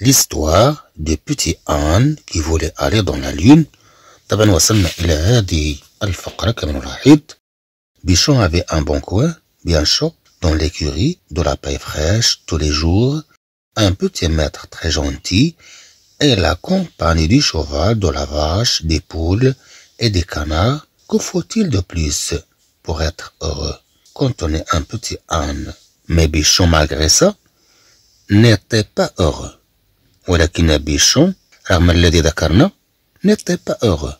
l'histoire des petits ânes qui voulaient aller dans la lune طبعا Bichon avait un bon coin bien chaud dans l'écurie de la paille fraîche tous les jours un petit maître très gentil et la compagnie du cheval, de la vache, des poules et des canards que faut-il de plus pour être heureux. Quand on est un petit âne, mais Bichon, malgré ça, n'était pas heureux. n'était pas heureux.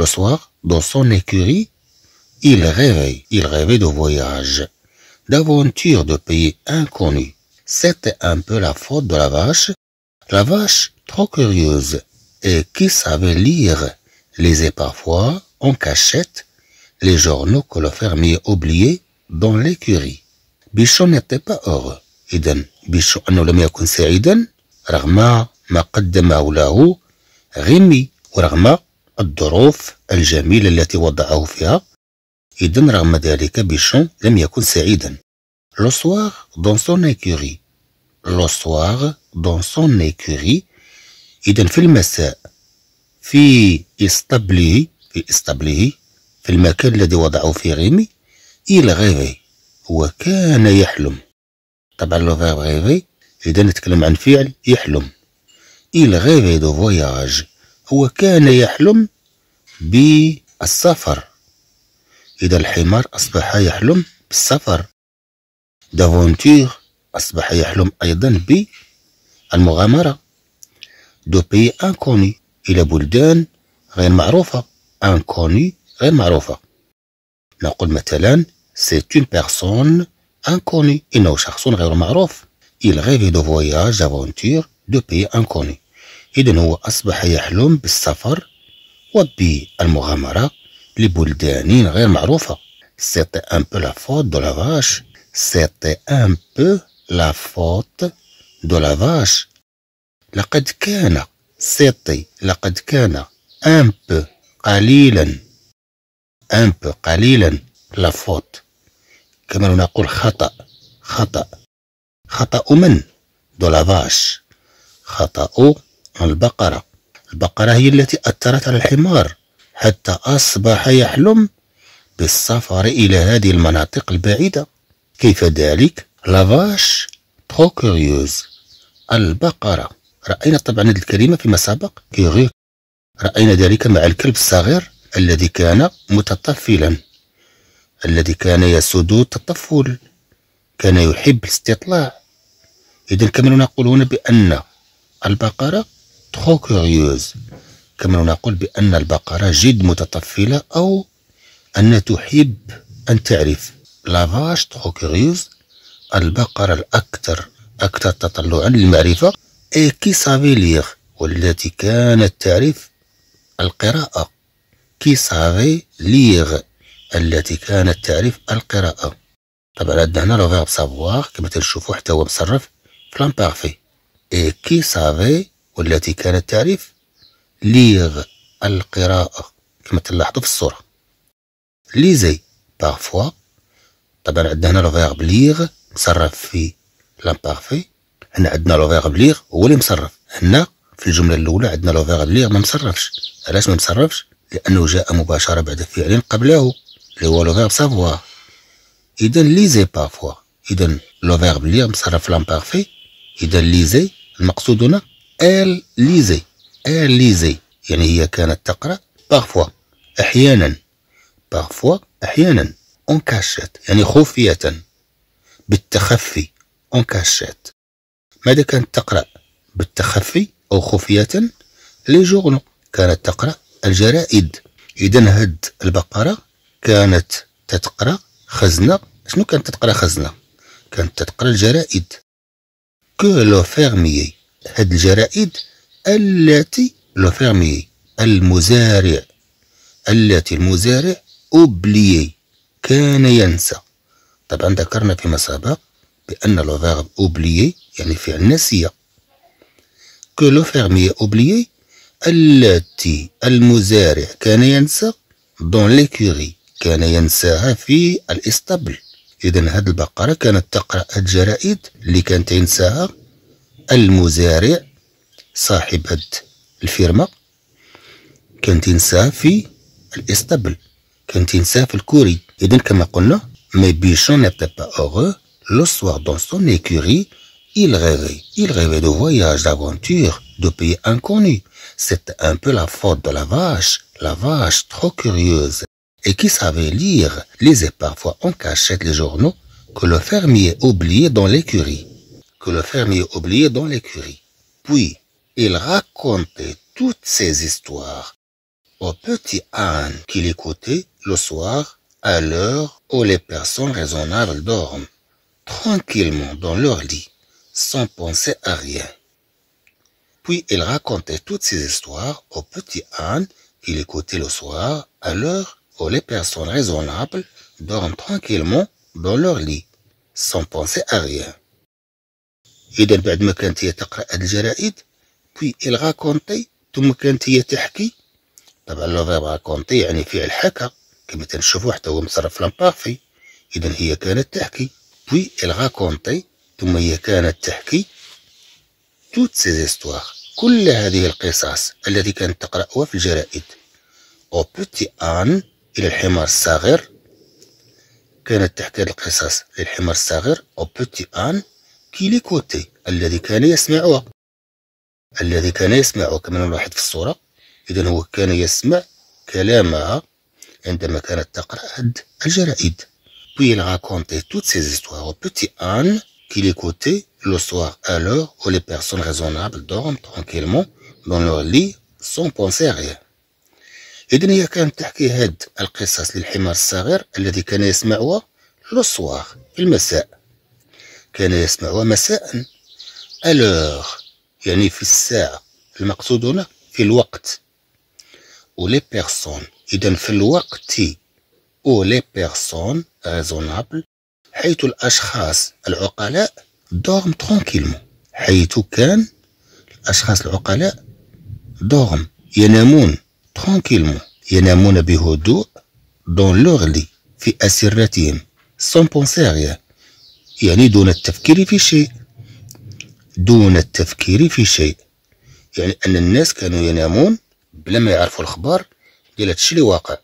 Le soir, dans son écurie, il rêvait. Il rêvait de voyage... d'aventure de pays inconnus. C'était un peu la faute de la vache. La vache, trop curieuse, et qui savait lire lesait parfois en cachette les journaux que le fermier oubliait dans l'écurie. Bishon n'était pas heureux. Évidemment, bien sûr, nous n'avions pas été heureux, malgré ma quête de maoulahou, gémis, malgré le drap, le jambier qui était posé malgré cela, pas Le soir, dans son écurie. Le soir, dans son écurie. إذا في المساء في إسطبله في إسطبله في المكان الذي وضعه فيه ريمي إلى غيري وكان يحلم طبعا لو فيرب غيري إذا نتكلم عن فعل يحلم إلى غيري دو فواياج هو كان يحلم بالسفر إذا الحمار أصبح يحلم بالسفر دافونتيغ أصبح يحلم أيضا بالمغامرة دو بي انكوني الى بلدان غير معروفه انكوني غير معروفه نقول مثلا سيت اون بيرسون انكوني انه شخص غير معروف il rêve de voyage aventure de pays inconnus. إذا هو أصبح يحلم بالسفر وبالمغامرة لبلدان غير معروفة. c'est un peu la faute de la vache. c'est un peu la faute de la vache. لقد كان سيتي لقد كان un قليلا un قليلا لا فوت كما نقول خطأ خطأ خطأ من؟ دو لافاش خطأ البقرة البقرة هي التي أثرت على الحمار حتى أصبح يحلم بالسفر إلى هذه المناطق البعيدة كيف ذلك؟ لافاش تخو كوريوز البقرة رأينا طبعا هذه الكلمة فيما سبق كيغيك رأينا ذلك مع الكلب الصغير الذي كان متطفلا الذي كان يسود التطفل كان يحب الاستطلاع إذا كما نقول هنا بأن البقرة تخو كيغيوز كما نقول بأن البقرة جد متطفلة أو أنها تحب أن تعرف لافاش تخو كيغيوز البقرة الأكثر أكثر تطلعا للمعرفة اي سافي ليغ والتي كانت تعرف القراءة كي سافي ليغ التي كانت تعرف القراءة طبعا عندنا هنا لو فيرب سافواغ كما تنشوفو حتى هو مصرف في لامبارفي اي كي سافي والتي كانت تعرف ليغ القراءة كما تلاحظو في الصورة ليزي بارفوا طبعا عندنا هنا لو فيرب ليغ مصرف في لامبارفي هنا عندنا لو فيغ بليغ هو اللي مصرف هنا في الجمله الاولى عندنا لو فيغ بليغ ما مصرفش علاش ما مصرفش لانه جاء مباشره بعد فعل قبله اللي هو لو فيغ سافوار اذا ليزي بافوا اذا لو فيغ بليغ مصرف لامبارفي اذا ليزي المقصود هنا ال ليزي ال ليزي يعني هي كانت تقرا بارفوا احيانا بارفوا احيانا اون كاشيت يعني خفيه بالتخفي اون كاشيت ماذا كانت تقرأ بالتخفي أو خفية لي جورنو كانت تقرأ الجرائد إذا هاد البقرة كانت تتقرأ خزنة شنو كانت تتقرأ خزنة كانت تتقرأ الجرائد كو لو فيرميي هاد الجرائد التي لو فيرميي المزارع التي المزارع أوبليي كان ينسى طبعا ذكرنا فيما سبق بأن لو فيرب اوبليي يعني فعل ناسيه كو لو فيرمي اوبليي التي المزارع كان ينسى دون ليكوري كان ينساها في الاسطبل إذا هاد البقرة كانت تقرأ الجرائد اللي كانت ينساها المزارع صاحب هاد الفيرما كانت ينساها في الاسطبل كانت ينساها في الكوري إذا كما قلنا مي بيشون نيتي با أوغو Le soir, dans son écurie, il rêvait. Il rêvait de voyages, d'aventures, de pays inconnus. C'était un peu la faute de la vache, la vache trop curieuse, et qui savait lire, lisait parfois en cachette les journaux que le fermier oubliait dans l'écurie. Que le fermier oubliait dans l'écurie. Puis, il racontait toutes ces histoires au petit âne qu'il écoutait le soir à l'heure où les personnes raisonnables dorment tranquillement dans leur lit, sans penser à rien. Puis il racontait toutes ces histoires au petit âne qui écoutait le soir à l'heure où les personnes raisonnables dorment tranquillement dans leur lit, sans penser à rien. puis il racontait puis elle racontait ثم هي كانت تحكي توت سيزيستواغ كل هذه القصص التي كانت تقرأها في الجرائد أو بوتي آن إلى الحمار الصغير كانت تحكي القصص للحمار الصغير أو بوتي آن كي الذي كان يسمعها الذي كان يسمعها كما نلاحظ في الصورة إذا هو كان يسمع كلامها عندما كانت تقرأ الجرائد Puis il racontait toutes ces histoires au petit âne qui l'écoutait le soir à l'heure où les personnes raisonnables dorment tranquillement dans leur lit sans penser à rien. إذن كانت تحكي هاد القصص للحمار الصغير الذي كان يسمعها المساء كان يسمعها مساء ألوغ يعني في الساعة المقصود في الوقت ولي personnes, dans في الوقت أو لي بيرسون ريزونابل حيث الأشخاص العقلاء دورم ترونكيلمون حيث كان الأشخاص العقلاء دورم ينامون ترونكيلمون ينامون بهدوء دون لي في أسرتهم سون بونسيريا يعني دون التفكير في شيء دون التفكير في شيء يعني أن الناس كانوا ينامون بلا ما يعرفوا الأخبار ديال هادشي اللي واقع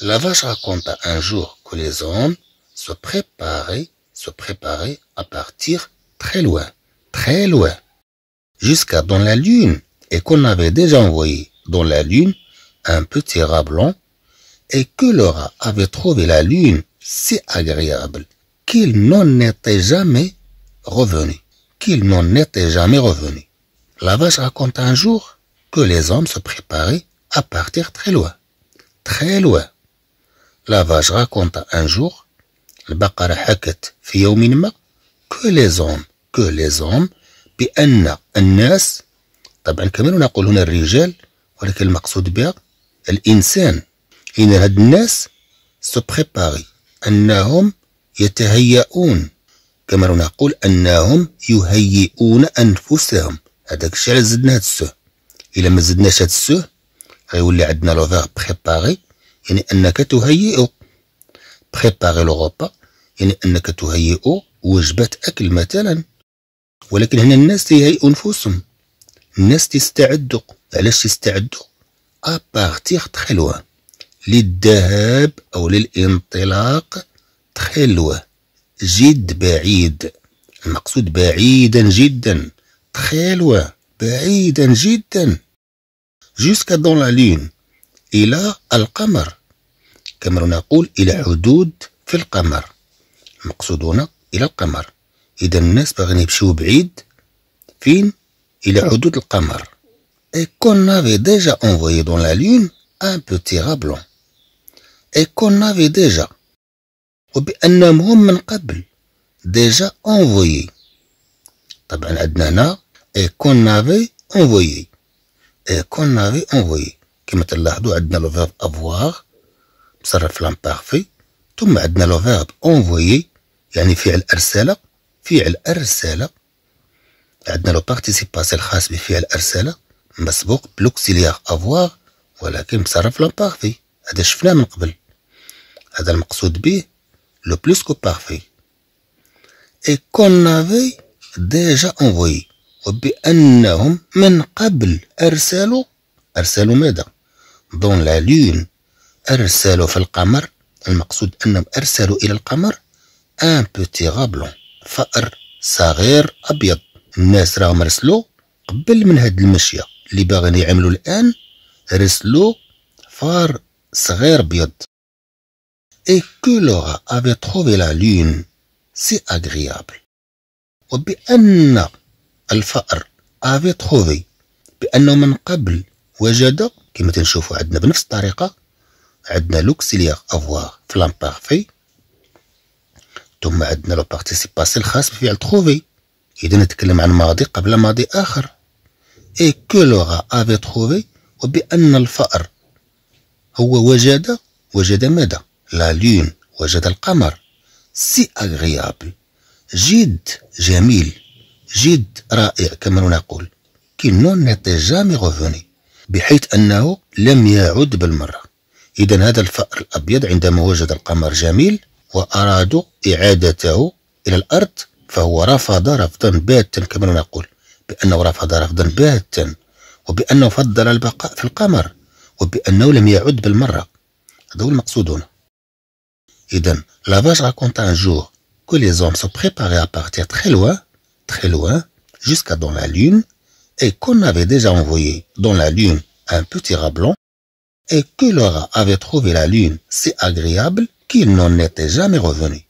La vache raconta un jour que les hommes se préparaient, se à partir très loin, très loin, jusqu'à dans la lune, et qu'on avait déjà envoyé dans la lune un petit rat blanc, et que le rat avait trouvé la lune si agréable qu'il n'en était jamais revenu, qu'il n'en était jamais revenu. La vache raconta un jour que les hommes se préparaient à partir très loin, très loin, لافاج raconte ان جور البقرة حكت في يوم ما كو لي زوم كو لي زوم بأن الناس طبعا كمان نقول هنا الرجال ولكن المقصود بها الإنسان إن هاد الناس سو بريباري أنهم يتهيئون كما نقول أنهم يهيئون أنفسهم هذاك الشيء على زدنا هاد السه إلا ما زدناش هاد السه غيولي عندنا لو فيغ بريباري يعني أنك تهيئ بريباري لو غوبا يعني أنك تهيئ وجبة أكل مثلا ولكن هنا الناس تهيئوا نفوسهم الناس تستعدوا علاش يستعدوا أبارتيغ تخي لوان للذهاب أو للانطلاق تخي جد بعيد المقصود بعيدا جدا تخي بعيدا جدا جوسكا دون لا لون إلى القمر كما نقول إلى حدود في القمر مقصودنا إلى القمر إذا الناس باغيين يمشيو بعيد فين إلى حدود القمر et qu'on avait déjà envoyé dans la lune un petit rat blanc et qu'on avait déjà وبأنهم من قبل déjà envoyé طبعا عندنا هنا et qu'on avait envoyé et qu'on avait envoyé كما تلاحظوا عندنا لو فيرب افواغ تصرف في لامبارفي ثم عندنا لو فيرب اونفويي يعني فعل ارساله فعل ارساله عندنا لو بارتيسيباسي الخاص بفعل ارساله مسبوق بلوكسيليار افواغ ولكن مصرف لامبارفي هذا شفناه من قبل هذا المقصود به لو بلوس كو بارفي اي كون افي ديجا انفوي وبانهم من قبل ارسلوا ارسلوا ماذا دون لا لون أرسلوا في القمر المقصود أنهم أرسلوا إلى القمر ان بوتي غابلون فأر صغير أبيض الناس راهم رسلوا قبل من هاد المشية اللي باغين يعملوا الآن رسلوا فار صغير أبيض اي كو لوغا أفي تخوفي لا lune سي agréable. وبأن الفأر افي تخوفي بأنه من قبل وجد كما تنشوفوا عندنا بنفس الطريقه عندنا لوكسيليير افوار في لامبارفي ثم عندنا لو بارتيسيباسي الخاص بفعل تخوفي اذا نتكلم عن ماضي قبل ماضي اخر اي كو لوغا افي تخوفي وبان الفأر هو وجد وجد ماذا لا لون وجد القمر سي اغريابل جد جميل جد رائع كما نقول كي نون نتي جامي غوفوني بحيث أنه لم يعد بالمرة إذا هذا الفأر الأبيض عندما وجد القمر جميل وأرادوا إعادته إلى الأرض فهو رفض رفضا باتا كما نقول بأنه رفض رفضا باتا وبأنه فضل البقاء في القمر وبأنه لم يعد بالمرة هذا هو المقصود هنا إذا لافاج راكونت أن جور كو لي زوم سو بريباغي à تخي لوان تخي لوان loin, دون لا لون et qu'on avait déjà envoyé dans la Lune un petit rat blanc, et que le rat avait trouvé la Lune si agréable qu'il n'en était jamais revenu.